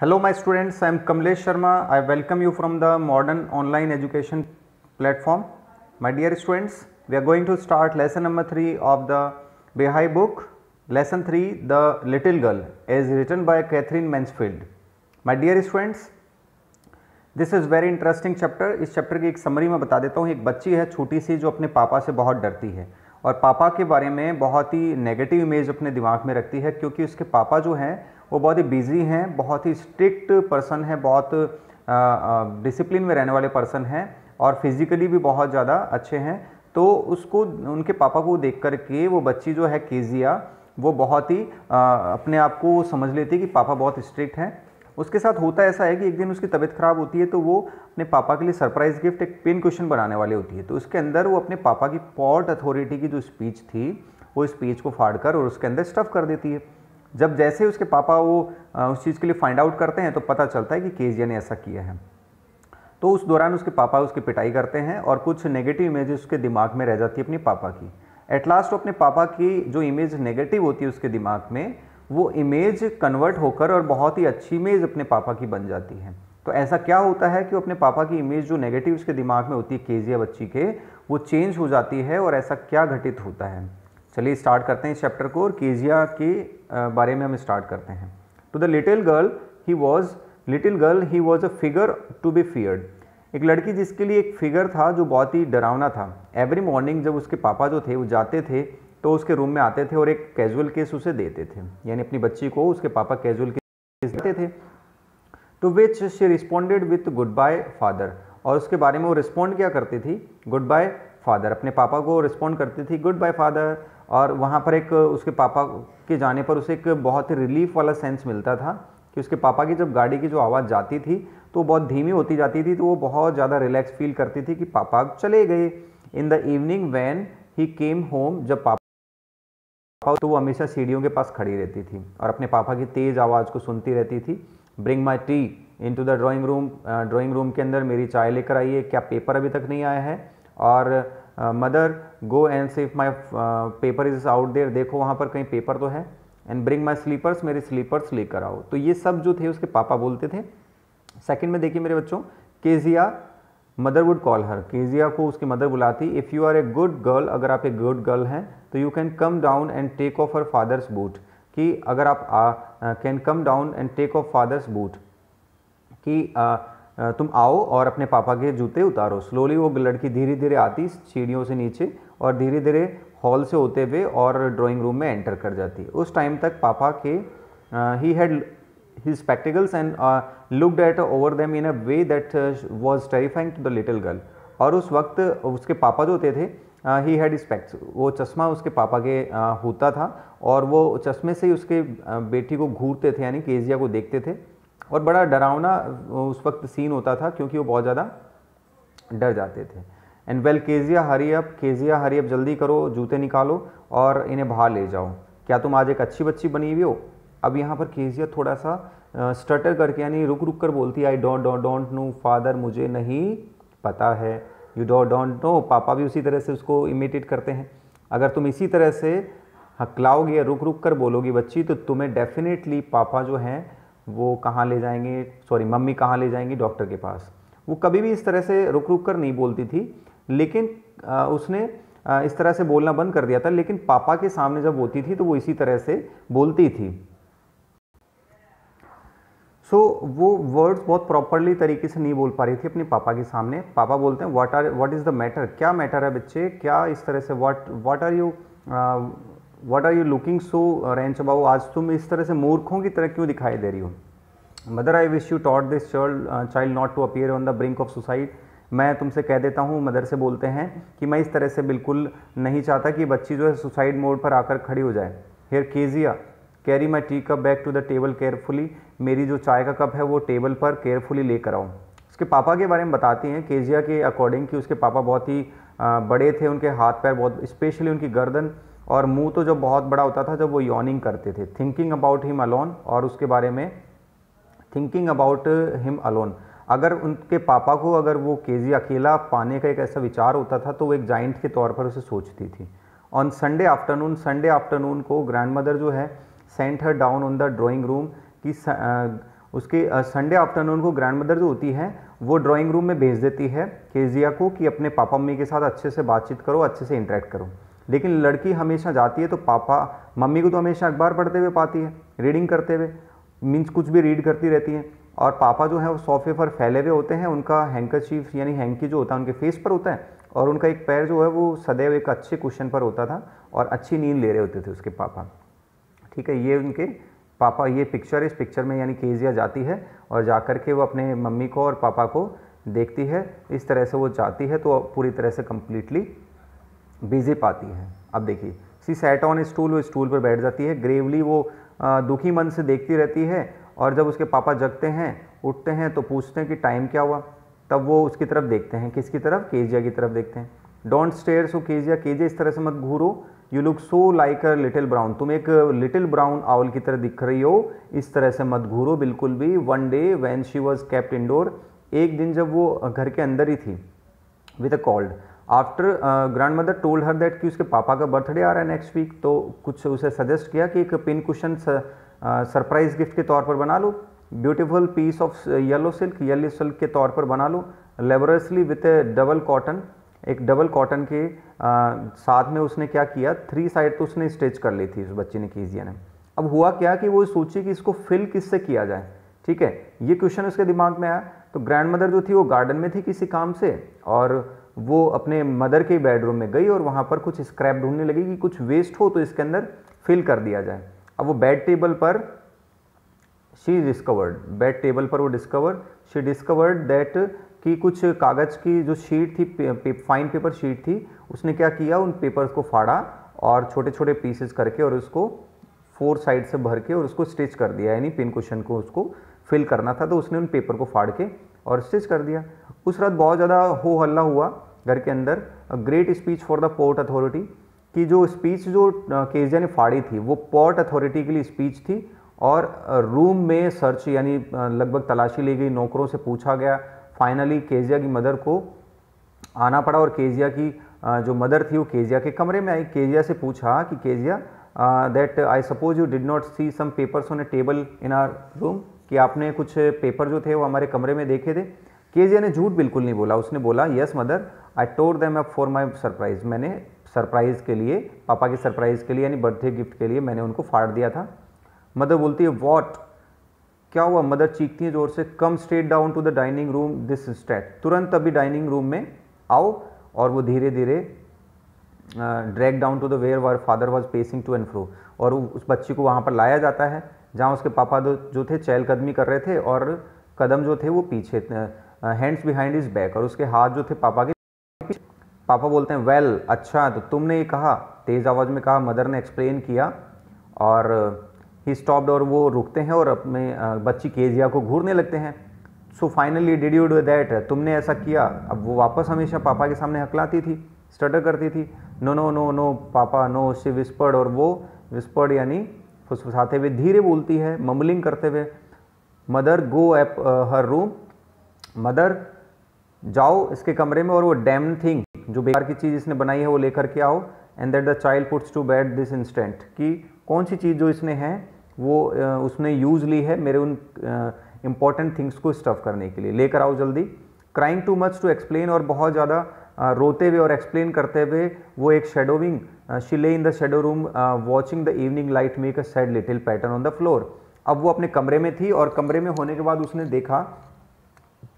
hello my students I am Kamlesh Sharma I welcome you from the modern online education platform my dear students we are going to start lesson number three of the Beehive book lesson three the little girl as written by Katherine Mansfield my dear students this is very interesting chapter इस chapter की एक summary मैं बता देता हूँ एक बच्ची है छोटी सी जो अपने पापा से बहुत डरती है और पापा के बारे में बहुत ही नेगेटिव इमेज अपने दिमाग में रखती है क्योंकि उसके पापा जो हैं वो बहुत ही बिजी हैं बहुत ही स्ट्रिक्ट पर्सन है बहुत डिसिप्लिन में रहने वाले पर्सन हैं और फिज़िकली भी बहुत ज़्यादा अच्छे हैं तो उसको उनके पापा को देख कर के वो बच्ची जो है केजिया वो बहुत ही आ, अपने आप को समझ लेती है कि पापा बहुत स्ट्रिक्ट हैं उसके साथ होता ऐसा है कि एक दिन उसकी तबीयत ख़राब होती है तो वो अपने पापा के लिए सरप्राइज़ गिफ्ट एक पिन क्वेश्चन बनाने वाली होती है तो उसके अंदर वो अपने पापा की पॉट अथॉरिटी की जो स्पीच थी वो स्पीच को फाड़ कर और उसके अंदर स्टफ़ कर देती है जब जैसे उसके पापा वो उस चीज़ के लिए फाइंड आउट करते हैं तो पता चलता है कि केजिया ने ऐसा किया है तो उस दौरान उसके पापा उसकी पिटाई करते हैं और कुछ नेगेटिव इमेज उसके दिमाग में रह जाती है अपने पापा की एट लास्ट वो अपने पापा की जो इमेज नेगेटिव होती है उसके दिमाग में वो इमेज कन्वर्ट होकर और बहुत ही अच्छी इमेज अपने पापा की बन जाती है तो ऐसा क्या होता है कि वो अपने पापा की इमेज जो नेगेटिव उसके दिमाग में होती है केजिया बच्ची के वो चेंज हो जाती है और ऐसा क्या घटित होता है चलिए स्टार्ट करते हैं इस चैप्टर को और केजिया के बारे में हम स्टार्ट करते हैं to the little girl he was little girl he was a figure to be feared एक लड़की जिसके लिए एक फिगर था जो बहुत ही डरावना था एवरी मॉर्निंग जब उसके पापा जो थे वो जाते थे तो उसके रूम में आते थे और एक कैजुअल केस उसे देते थे यानी अपनी बच्ची को उसके पापा कैजुअल केस देते थे to which she responded with goodbye father और उसके बारे में वो रिस्पॉन्ड क्या करती थी गुड बाय फादर अपने पापा को रिस्पॉन्ड करती थी गुड बाय फादर और वहाँ पर एक उसके पापा के जाने पर उसे एक बहुत ही रिलीफ वाला सेंस मिलता था कि उसके पापा की जब गाड़ी की जो आवाज़ जाती थी तो बहुत धीमी होती जाती थी तो वो बहुत ज़्यादा रिलैक्स फील करती थी कि पापा चले गए in the evening when he came home जब पापा पापा तो वो हमेशा सीढ़ियों के पास खड़ी रहती थी और अपने पापा की तेज़ आवाज़ को सुनती रहती थी bring my tea into the drawing room drawing room के अंदर मेरी चाय लेकर आई है क्या पेपर अभी तक नहीं आया है और mother go and see if my paper is out there देखो वहाँ पर कहीं पेपर तो है एंड ब्रिंग माई स्लीपर्स मेरे स्लीपर्स लेकर आओ तो ये सब जो थे उसके पापा बोलते थे सेकेंड में देखिए मेरे बच्चों Kezia mother would call her Kezia को उसकी मदर बुलाती if you are a good girl अगर आप एक गुड गर्ल हैं तो you can come down and take off her father's boot कि अगर आप can come down and take off father's boot कि uh, तुम आओ और अपने पापा के जूते उतारो स्लोली वो लड़की धीरे धीरे आती सीढ़ियों से नीचे और धीरे धीरे हॉल से होते हुए और ड्राइंग रूम में एंटर कर जाती उस टाइम तक पापा के he had his spectacles and looked at over them in a way that was terrifying to the little girl और उस वक्त उसके पापा जो होते थे ही हैड स्पेक्ट्स वो चश्मा उसके पापा के uh, होता था और वो चश्मे से ही उसके uh, बेटी को घूरते थे यानी केजिया को देखते थे और बड़ा डरावना उस वक्त सीन होता था क्योंकि वो बहुत ज़्यादा डर जाते थे and well Kezia hurry up Kezia hurry up जल्दी करो जूते निकालो और इन्हें बाहर ले जाओ क्या तुम आज एक अच्छी बच्ची बनी हुई हो अब यहाँ पर केजिया थोड़ा सा स्टटर करके यानी रुक रुक कर बोलती I don't don't don't know father मुझे नहीं पता है यू डोंट डोंट नो पापा भी उसी तरह से उसको इमिटेट करते हैं अगर तुम इसी तरह से हकलाओगे या रुक रुक कर बोलोगी बच्ची तो तुम्हें डेफिनेटली पापा जो हैं वो कहाँ ले जाएंगे सॉरी मम्मी कहाँ ले जाएंगी डॉक्टर के पास वो कभी भी इस तरह से रुक रुक कर नहीं बोलती थी लेकिन आ, उसने आ, इस तरह से बोलना बंद कर दिया था लेकिन पापा के सामने जब होती थी तो वो इसी तरह से बोलती थी सो so, वो वर्ड्स बहुत प्रॉपरली तरीके से नहीं बोल पा रही थी अपने पापा के सामने पापा बोलते हैं what are what is the matter क्या मैटर है बच्चे क्या इस तरह से what what are you what are you looking so wrench about आज तुम इस तरह से मूर्खों की तरह क्यों दिखाई दे रही हो mother I wish you taught this child child not to appear on the brink of suicide मैं तुमसे कह देता हूँ मदर से बोलते हैं कि मैं इस तरह से बिल्कुल नहीं चाहता कि बच्ची जो है सुसाइड मोड पर आकर खड़ी हो जाए here Kezia carry my teacup back to the table carefully मेरी जो चाय का कप है वो टेबल पर केयरफुली लेकर आऊँ उसके पापा के बारे में बताती हैं केजिया के अकॉर्डिंग कि उसके पापा बहुत ही uh, बड़े थे उनके हाथ पैर बहुत स्पेशली उनकी गर्दन और मुंह तो जब बहुत बड़ा होता था जब वो यॉनिंग करते थे थिंकिंग अबाउट हिम अलोन और उसके बारे में थिंकिंग अबाउट हिम अलोन अगर उनके पापा को अगर वो केजी अकेला पाने का एक ऐसा विचार होता था तो वो एक जाइंट के तौर पर उसे सोचती थी on Sunday afternoon Sunday afternoon को ग्रैंड मदर जो है sent her down on the drawing room कि उसके संडे आफ्टरनून को ग्रैंड मदर जो होती है वो ड्राइंग रूम में भेज देती है केजिया को कि अपने पापा मम्मी के साथ अच्छे से बातचीत करो अच्छे से इंटरेक्ट करो लेकिन लड़की हमेशा जाती है तो पापा मम्मी को तो हमेशा अखबार पढ़ते हुए पाती है रीडिंग करते हुए मीन्स कुछ भी रीड करती रहती हैं और पापा जो है वो सोफे पर फैले हुए होते हैं उनका हैंकर चीफ यानी हैंकी जो होता है उनके फेस पर होता है और उनका एक पैर जो है वो सदैव एक अच्छे क्वेश्चन पर होता था और अच्छी नींद ले रहे होते थे उसके पापा ठीक है ये उनके पापा ये पिक्चर इस पिक्चर में यानी केजिया जाती है और जा कर के वो अपने मम्मी को और पापा को देखती है इस तरह से वो जाती है तो पूरी तरह से कम्प्लीटली बीजेप पाती है अब देखिए सी सेट ऑन स्टूल वो स्टूल पर बैठ जाती है ग्रेवली वो दुखी मन से देखती रहती है और जब उसके पापा जगते हैं उठते हैं तो पूछते हैं कि टाइम क्या हुआ तब वो उसकी तरफ देखते हैं किसकी तरफ केजिया की तरफ देखते हैं don't stare so Kezia Kezia इस तरह से मत घूरो you look so like a little brown तुम एक लिटिल ब्राउन आउल की तरह दिख रही हो इस तरह से मत घूरो बिल्कुल भी one day when she was kept indoor एक दिन जब वो घर के अंदर ही थी with a cold after grandmother told her that कि उसके पापा का बर्थडे आ रहा है नेक्स्ट वीक तो कुछ उसे सजेस्ट किया कि एक पिन कुशन सरप्राइज़ गिफ्ट के तौर पर बना लो beautiful piece of yellow silk yellow silk के तौर पर बना लो laboriously with a double cotton एक डबल कॉटन के आ, uh, साथ में उसने क्या किया थ्री साइड तो उसने स्टिच कर ली थी उस बच्चे ने कीजिया ने अब हुआ क्या कि वो सोची कि इसको फिल किससे किया जाए ठीक है ये क्वेश्चन उसके दिमाग में आया तो ग्रैंड मदर जो थी वो गार्डन में थी किसी काम से और वो अपने मदर के बेडरूम में गई और वहाँ पर कुछ स्क्रैप ढूंढने लगी कि कुछ वेस्ट हो तो इसके अंदर फिल कर दिया जाए अब वो बेड टेबल पर शी डिस्कवर्ड बेड टेबल पर वो डिस्कवर शी डिस्कवर्ड दैट कि कुछ कागज़ की जो शीट थी पे, पे, फाइन पेपर शीट थी उसने क्या किया उन पेपर्स को फाड़ा और छोटे छोटे पीसेस करके और उसको फोर साइड से भर के और उसको स्टिच कर दिया यानी पिन क्वेश्चन को उसको फिल करना था तो उसने उन पेपर को फाड़ के और स्टिच कर दिया उस रात बहुत ज़्यादा हो हल्ला हुआ घर के अंदर great speech for the port authority की जो स्पीच जो केजिया ने फाड़ी थी वो पोर्ट अथॉरिटी के लिए स्पीच थी और रूम में सर्च यानी लगभग तलाशी ली गई नौकरों से पूछा गया फाइनली केजिया की मदर को आना पड़ा और केजिया की जो मदर थी वो केजिया के कमरे में आई केजिया से पूछा कि Kezia that I suppose you did not see some papers on a table in our room कि आपने कुछ पेपर जो थे वो हमारे कमरे में देखे थे जे ने झूठ बिल्कुल नहीं बोला उसने बोला yes mother I tore them up for my surprise मैंने सरप्राइज़ के लिए पापा के सरप्राइज़ के लिए यानी बर्थडे गिफ्ट के लिए मैंने उनको फाड़ दिया था मदर बोलती है वॉट क्या हुआ मदर चीखती है जोर से come straight down to the dining room this state तुरंत अभी डाइनिंग रूम में आओ और वो धीरे धीरे drag down to the where war father was pacing to and fro और उस बच्ची को वहाँ पर लाया जाता है जहाँ उसके पापा जो थे चहलकदमी कर रहे थे और कदम जो थे वो पीछे हैंड्स बिहाइंड इज बैक और उसके हाथ जो थे पापा के पापा बोलते हैं वेल well, अच्छा तो तुमने ये कहा तेज़ आवाज़ में कहा मदर ने एक्सप्लेन किया और ही स्टॉप्ड और वो रुकते हैं और अपने बच्ची केजिया को घूरने लगते हैं so finally did you do that तुमने ऐसा किया अब वो वापस हमेशा पापा के सामने हकलाती थी स्टटर करती थी नो नो नो नो पापा नो शी विस्पर्ड और वो विस्पर्ड यानी फुसफुसाते हुए धीरे बोलती है ममलिंग करते हुए mother go up her room mother जाओ इसके कमरे में और वो डैम थिंग जो बेकार की चीज़ इसने बनाई है वो लेकर के आओ and that the child puts to bed this instant कि कौन सी चीज़ जो इसने है वो uh, उसने यूज ली है मेरे उन इंपॉर्टेंट uh, थिंग्स को स्टफ करने के लिए लेकर आओ जल्दी crying too much to explain और बहुत ज़्यादा रोते हुए और एक्सप्लेन करते हुए वो एक shadowing she lay in the shadow room watching the evening light make a sad little pattern on the floor अब वो अपने कमरे में थी और कमरे में होने के बाद उसने देखा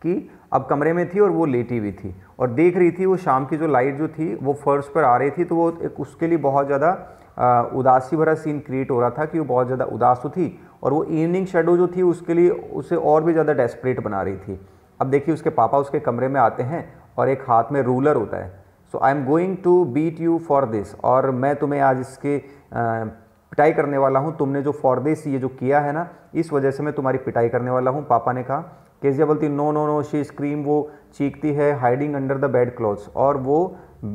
कि अब कमरे में थी और वो लेटी हुई थी और देख रही थी वो शाम की जो लाइट जो थी वो फर्श पर आ रही थी तो वो एक उसके लिए बहुत ज़्यादा उदासी भरा सीन क्रिएट हो रहा था कि वो बहुत ज़्यादा उदास तो थी और वो इवनिंग शेडो जो थी उसके लिए उसे और भी ज़्यादा डेस्परेट बना रही थी अब देखिए उसके पापा उसके कमरे में आते हैं और एक हाथ में रूलर होता है so I am going to beat you for this और मैं तुम्हें आज इसके पिटाई करने वाला हूँ तुमने जो फॉर दिस ये जो किया है ना इस वजह से मैं तुम्हारी पिटाई करने वाला हूँ पापा ने कहा केजिया बोलती no no no she scream वो चीखती है hiding under the bed clothes और वो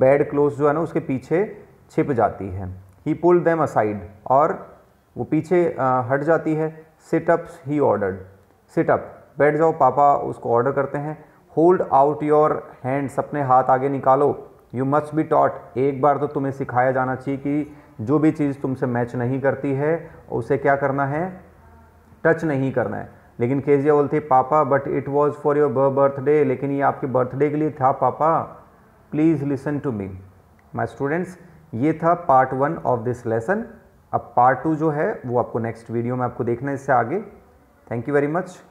बेड क्लोथ्स जो है ना उसके पीछे छिप जाती है ही पुल देम असाइड और वो पीछे हट जाती है सिटअप्स ही ऑर्डर्ड सिटअप बैठ जाओ पापा उसको ऑर्डर करते हैं होल्ड आउट योर हैंड्स अपने हाथ आगे निकालो यू मस्ट बी टॉट एक बार तो तुम्हें सिखाया जाना चाहिए कि जो भी चीज़ तुमसे मैच नहीं करती है उसे क्या करना है टच नहीं करना है लेकिन केजिया बोलती है पापा but it was for your birthday लेकिन ये आपके बर्थडे के लिए था पापा please listen to me my students ये था part one of this lesson अब पार्ट टू जो है वो आपको नेक्स्ट वीडियो में आपको देखना है इससे आगे थैंक यू वेरी मच